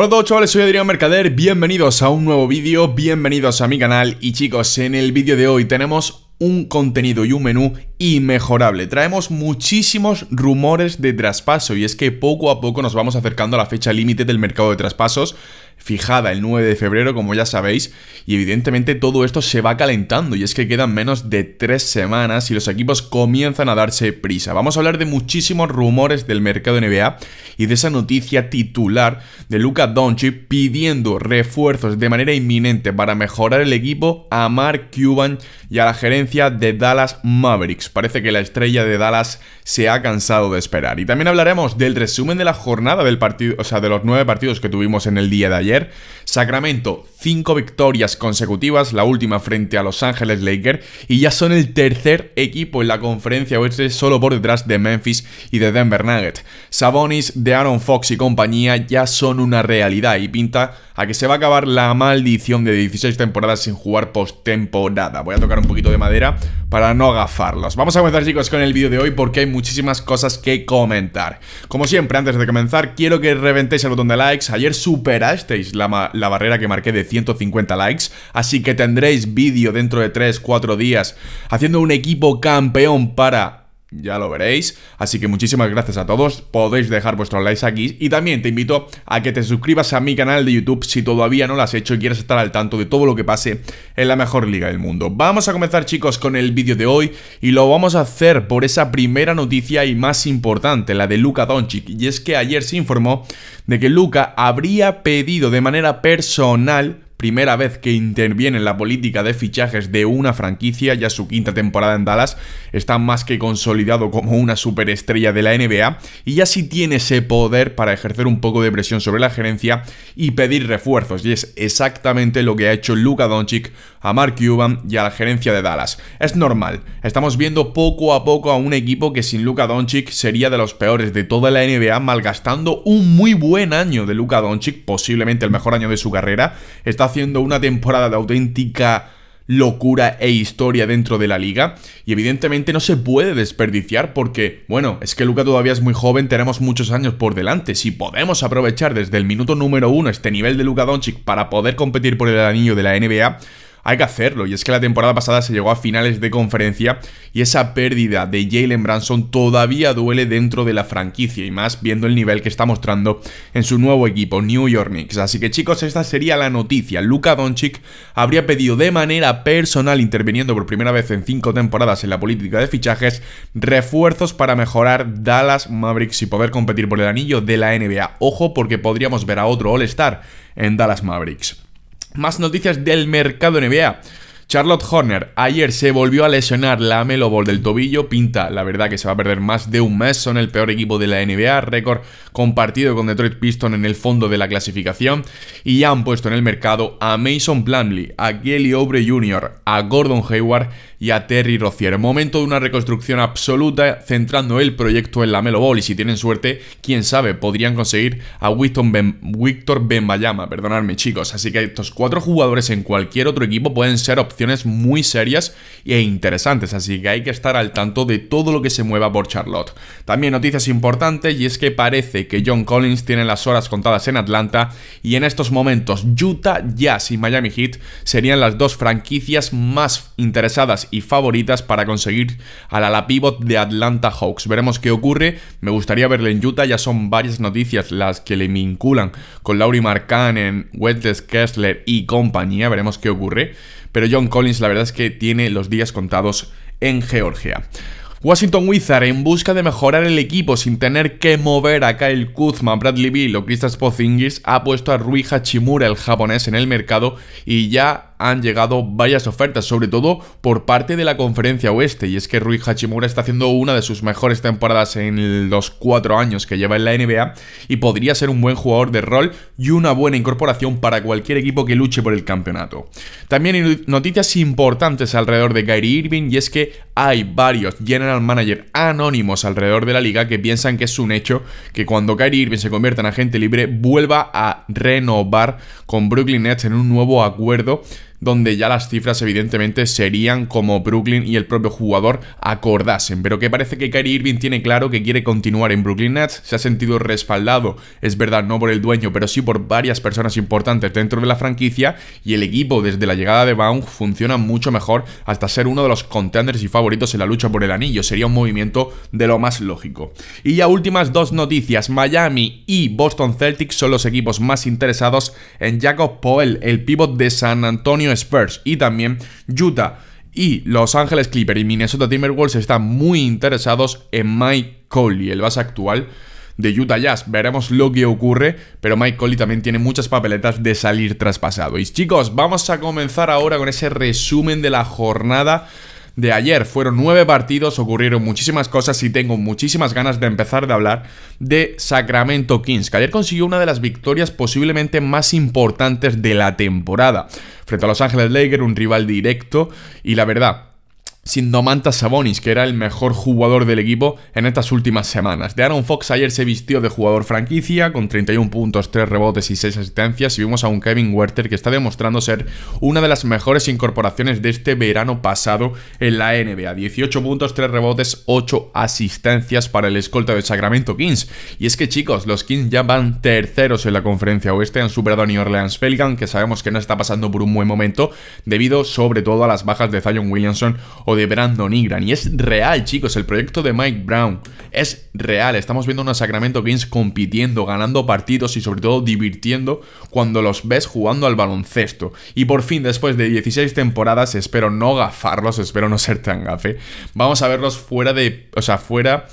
Hola todos chavales, soy Adrián Mercader, bienvenidos a un nuevo vídeo, bienvenidos a mi canal y chicos, en el vídeo de hoy tenemos un contenido y un menú inmejorable. Traemos muchísimos rumores de traspaso y es que poco a poco nos vamos acercando a la fecha límite del mercado de traspasos fijada el 9 de febrero, como ya sabéis, y evidentemente todo esto se va calentando, y es que quedan menos de tres semanas y los equipos comienzan a darse prisa. Vamos a hablar de muchísimos rumores del mercado NBA y de esa noticia titular de Luca Doncic pidiendo refuerzos de manera inminente para mejorar el equipo a Mark Cuban y a la gerencia de Dallas Mavericks. Parece que la estrella de Dallas se ha cansado de esperar. Y también hablaremos del resumen de la jornada del partido, o sea, de los nueve partidos que tuvimos en el día de ayer Sacramento, cinco victorias consecutivas, la última frente a Los Ángeles Lakers, y ya son el tercer equipo en la conferencia oeste, solo por detrás de Memphis y de Denver Nuggets. Sabonis, de Aaron Fox y compañía ya son una realidad y pinta a que se va a acabar la maldición de 16 temporadas sin jugar postemporada. Voy a tocar un poquito de madera para no agafarlos. Vamos a comenzar chicos con el vídeo de hoy porque hay muchísimas cosas que comentar. Como siempre, antes de comenzar, quiero que reventéis el botón de likes. Ayer superasteis la, la barrera que marqué de 150 likes. Así que tendréis vídeo dentro de 3-4 días haciendo un equipo campeón para ya lo veréis. Así que muchísimas gracias a todos. Podéis dejar vuestros likes aquí. Y también te invito a que te suscribas a mi canal de YouTube si todavía no lo has hecho y quieres estar al tanto de todo lo que pase en la mejor liga del mundo. Vamos a comenzar chicos con el vídeo de hoy y lo vamos a hacer por esa primera noticia y más importante, la de Luka Doncic. Y es que ayer se informó de que Luka habría pedido de manera personal primera vez que interviene en la política de fichajes de una franquicia, ya su quinta temporada en Dallas, está más que consolidado como una superestrella de la NBA y ya sí tiene ese poder para ejercer un poco de presión sobre la gerencia y pedir refuerzos, y es exactamente lo que ha hecho Luka Doncic a Mark Cuban y a la gerencia de Dallas. Es normal, estamos viendo poco a poco a un equipo que sin Luka Doncic sería de los peores de toda la NBA, malgastando un muy buen año de Luka Doncic, posiblemente el mejor año de su carrera, está haciendo una temporada de auténtica locura e historia dentro de la liga. Y evidentemente no se puede desperdiciar porque, bueno, es que Luca todavía es muy joven, tenemos muchos años por delante. Si podemos aprovechar desde el minuto número uno este nivel de Luca Doncic para poder competir por el anillo de la NBA, hay que hacerlo. Y es que la temporada pasada se llegó a finales de conferencia y esa pérdida de Jalen Branson todavía duele dentro de la franquicia y más viendo el nivel que está mostrando en su nuevo equipo, New York Knicks. Así que chicos, esta sería la noticia. Luka Doncic habría pedido de manera personal, interviniendo por primera vez en cinco temporadas en la política de fichajes, refuerzos para mejorar Dallas Mavericks y poder competir por el anillo de la NBA. Ojo porque podríamos ver a otro All-Star en Dallas Mavericks. Más noticias del mercado NBA. Charlotte Horner ayer se volvió a lesionar la Melo del tobillo, pinta la verdad que se va a perder más de un mes, son el peor equipo de la NBA, récord compartido con Detroit Piston en el fondo de la clasificación y ya han puesto en el mercado a Mason Plumlee, a Kelly Obre Jr., a Gordon Hayward y a Terry Rozier. Momento de una reconstrucción absoluta centrando el proyecto en la Melo y si tienen suerte, quién sabe, podrían conseguir a Winston ben, Víctor Benbayama, perdonadme chicos, así que estos cuatro jugadores en cualquier otro equipo pueden ser opciones muy serias e interesantes, así que hay que estar al tanto de todo lo que se mueva por Charlotte. También noticias importantes y es que parece que John Collins tiene las horas contadas en Atlanta y en estos momentos Utah Jazz y Miami Heat serían las dos franquicias más interesadas y favoritas para conseguir a la, pivot de Atlanta Hawks. Veremos qué ocurre, me gustaría verle en Utah, ya son varias noticias las que le vinculan con Laurie en Wesley Kessler y compañía, veremos qué ocurre pero John Collins la verdad es que tiene los días contados en Georgia. Washington Wizard en busca de mejorar el equipo sin tener que mover a Kyle Kuzma, Bradley Beal o Kristaps Pozingis, ha puesto a Rui Hachimura, el japonés, en el mercado y ya han llegado varias ofertas, sobre todo por parte de la conferencia oeste, y es que Rui Hachimura está haciendo una de sus mejores temporadas en los cuatro años que lleva en la NBA y podría ser un buen jugador de rol y una buena incorporación para cualquier equipo que luche por el campeonato. También hay noticias importantes alrededor de Kyrie Irving y es que hay varios general manager anónimos alrededor de la liga que piensan que es un hecho que cuando Kyrie Irving se convierta en agente libre vuelva a renovar con Brooklyn Nets en un nuevo acuerdo donde ya las cifras evidentemente serían como Brooklyn y el propio jugador acordasen, pero que parece que Kyrie Irving tiene claro que quiere continuar en Brooklyn Nets, se ha sentido respaldado, es verdad, no por el dueño, pero sí por varias personas importantes dentro de la franquicia y el equipo desde la llegada de Baum funciona mucho mejor hasta ser uno de los contenders y favoritos en la lucha por el anillo, sería un movimiento de lo más lógico. Y ya últimas dos noticias, Miami y Boston Celtics son los equipos más interesados en Jacob Poel, el pívot de San Antonio Spurs y también Utah y Los Ángeles Clippers y Minnesota Timberwolves están muy interesados en Mike Conley, el base actual de Utah Jazz. Veremos lo que ocurre, pero Mike Conley también tiene muchas papeletas de salir traspasado. Y chicos, vamos a comenzar ahora con ese resumen de la jornada de ayer. Fueron nueve partidos, ocurrieron muchísimas cosas y tengo muchísimas ganas de empezar de hablar de Sacramento Kings, que ayer consiguió una de las victorias posiblemente más importantes de la temporada. Frente a Los Ángeles Lakers, un rival directo y la verdad, sin Domantas Sabonis, que era el mejor jugador del equipo en estas últimas semanas. De Aaron Fox ayer se vistió de jugador franquicia con 31 puntos, 3 rebotes y 6 asistencias y vimos a un Kevin Werther que está demostrando ser una de las mejores incorporaciones de este verano pasado en la NBA. 18 puntos, 3 rebotes, 8 asistencias para el escolta de Sacramento Kings. Y es que chicos, los Kings ya van terceros en la conferencia oeste, han superado a New Orleans Pelican, que sabemos que no está pasando por un buen momento debido sobre todo a las bajas de Zion Williamson o de Brandon Ingram. Y es real, chicos, el proyecto de Mike Brown es real. Estamos viendo una Sacramento Kings compitiendo, ganando partidos y sobre todo divirtiendo cuando los ves jugando al baloncesto. Y por fin, después de 16 temporadas, espero no gafarlos, espero no ser tan gafe. Vamos a verlos fuera de... O sea, fuera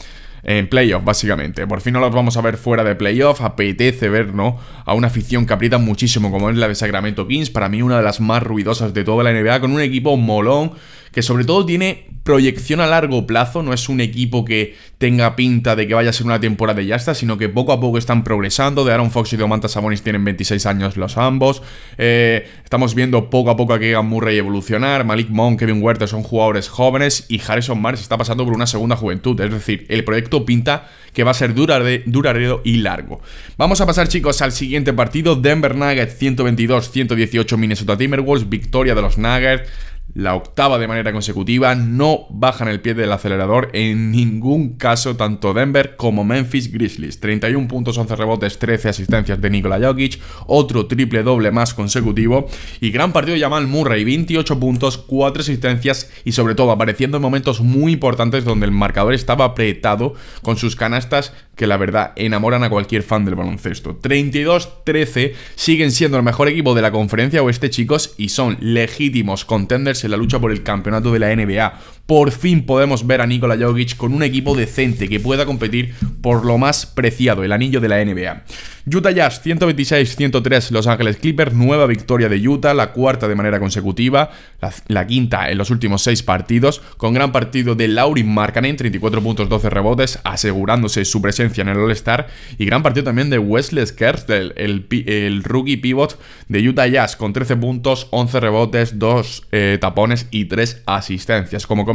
en playoff, básicamente. Por fin no los vamos a ver fuera de playoff. Apetece ver, ¿no? A una afición que aprieta muchísimo, como es la de Sacramento Kings. Para mí, una de las más ruidosas de toda la NBA, con un equipo molón que sobre todo tiene proyección a largo plazo, no es un equipo que tenga pinta de que vaya a ser una temporada de ya está, sino que poco a poco están progresando. De Aaron Fox y de Omantas Sabonis tienen 26 años los ambos. Eh, estamos viendo poco a poco a Keegan Murray evolucionar. Malik Monk, Kevin Huerta son jugadores jóvenes y Harrison Mars está pasando por una segunda juventud. Es decir, el proyecto pinta que va a ser duradero y largo. Vamos a pasar, chicos, al siguiente partido: Denver Nuggets 122-118 Minnesota Timberwolves, victoria de los Nuggets la octava de manera consecutiva, no bajan el pie del acelerador en ningún caso tanto Denver como Memphis Grizzlies. 31 puntos, 11 rebotes, 13 asistencias de Nikola Jokic, otro triple doble más consecutivo y gran partido de Jamal Murray, 28 puntos, 4 asistencias y sobre todo apareciendo en momentos muy importantes donde el marcador estaba apretado con sus canastas que la verdad enamoran a cualquier fan del baloncesto. 32-13 siguen siendo el mejor equipo de la conferencia oeste chicos y son legítimos contenders en la lucha por el campeonato de la NBA por fin podemos ver a Nikola Jokic con un equipo decente que pueda competir por lo más preciado, el anillo de la NBA. Utah Jazz 126-103 Los Ángeles Clippers, nueva victoria de Utah, la cuarta de manera consecutiva, la, quinta en los últimos seis partidos, con gran partido de Laurin Markkanen, 34 puntos, 12 rebotes, asegurándose su presencia en el All-Star, y gran partido también de Wesley Kerstel, el, el, rookie pivot de Utah Jazz, con 13 puntos, 11 rebotes, 2 eh, tapones y 3 asistencias. Como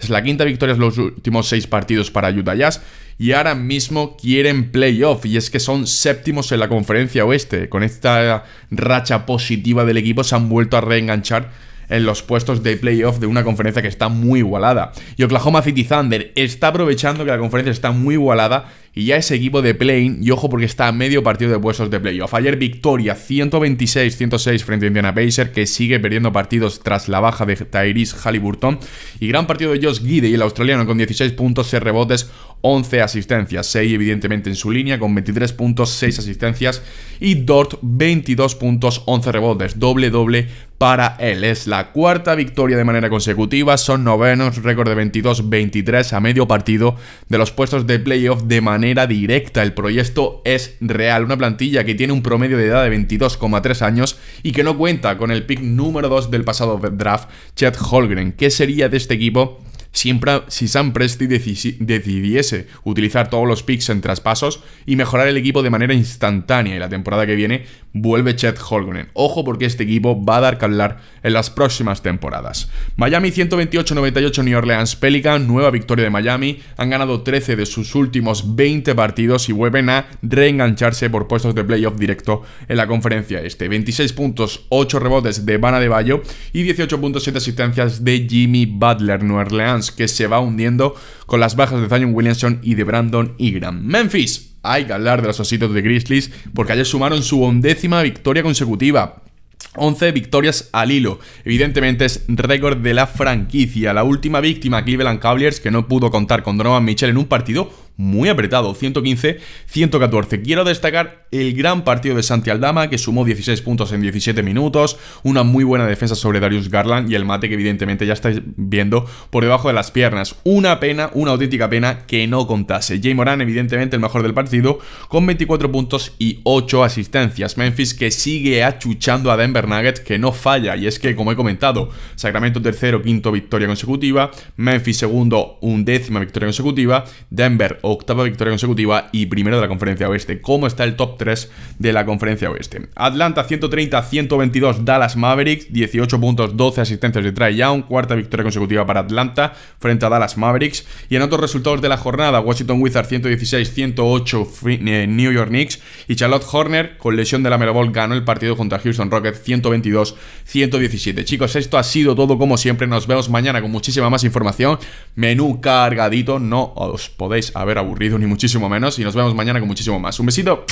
es la quinta victoria en los últimos seis partidos para Utah Jazz y ahora mismo quieren playoff y es que son séptimos en la conferencia oeste. Con esta racha positiva del equipo se han vuelto a reenganchar en los puestos de playoff de una conferencia que está muy igualada. Y Oklahoma City Thunder está aprovechando que la conferencia está muy igualada y ya ese equipo de Plain, y ojo porque está a medio partido de puestos de playoff. Ayer victoria 126-106 frente a Indiana Pacers, que sigue perdiendo partidos tras la baja de Tyrese Halliburton, y gran partido de Josh Gide y el australiano con 16 puntos, 6 rebotes, 11 asistencias, 6 evidentemente en su línea con 23 puntos, 6 asistencias y Dort 22 puntos, 11 rebotes, doble doble para él. Es la cuarta victoria de manera consecutiva, son novenos, récord de 22-23 a medio partido de los puestos de playoff de manera directa. El proyecto es real, una plantilla que tiene un promedio de edad de 22,3 años y que no cuenta con el pick número 2 del pasado draft, Chet Holgren. ¿Qué sería de este equipo siempre si Sam Presti decidiese utilizar todos los picks en traspasos y mejorar el equipo de manera instantánea. Y la temporada que viene vuelve Chet Holgren. Ojo porque este equipo va a dar que en las próximas temporadas. Miami 128-98 New Orleans Pelican, nueva victoria de Miami. Han ganado 13 de sus últimos 20 partidos y vuelven a reengancharse por puestos de playoff directo en la conferencia este. 26 puntos, 8 rebotes de Bana de Bayo y 18.7 asistencias de Jimmy Butler New Orleans, que se va hundiendo con las bajas de Zion Williamson y de Brandon Ingram. Memphis hay que hablar de los ositos de Grizzlies, porque ayer sumaron su undécima victoria consecutiva. 11 victorias al hilo. Evidentemente es récord de la franquicia. La última víctima, Cleveland Cavaliers, que no pudo contar con Donovan Mitchell en un partido muy apretado, 115-114. Quiero destacar el gran partido de Santi Aldama, que sumó 16 puntos en 17 minutos, una muy buena defensa sobre Darius Garland y el mate que evidentemente ya estáis viendo por debajo de las piernas. Una pena, una auténtica pena que no contase. Jay Moran, evidentemente el mejor del partido, con 24 puntos y 8 asistencias. Memphis que sigue achuchando a Denver Nuggets, que no falla, y es que, como he comentado, Sacramento tercero, quinto victoria consecutiva, Memphis segundo, undécima victoria consecutiva, Denver octava victoria consecutiva y primero de la conferencia oeste. ¿Cómo está el top 3 de la conferencia oeste? Atlanta 130-122, Dallas Mavericks, 18 puntos, 12 asistencias de Trae Young, cuarta victoria consecutiva para Atlanta frente a Dallas Mavericks. Y en otros resultados de la jornada, Washington Wizards 116-108, eh, New York Knicks y Charlotte Horner con lesión de la Ball, ganó el partido contra Houston Rockets 122-117. Chicos, esto ha sido todo como siempre. Nos vemos mañana con muchísima más información. Menú cargadito, no os podéis haber aburrido, ni muchísimo menos. Y nos vemos mañana con muchísimo más. Un besito.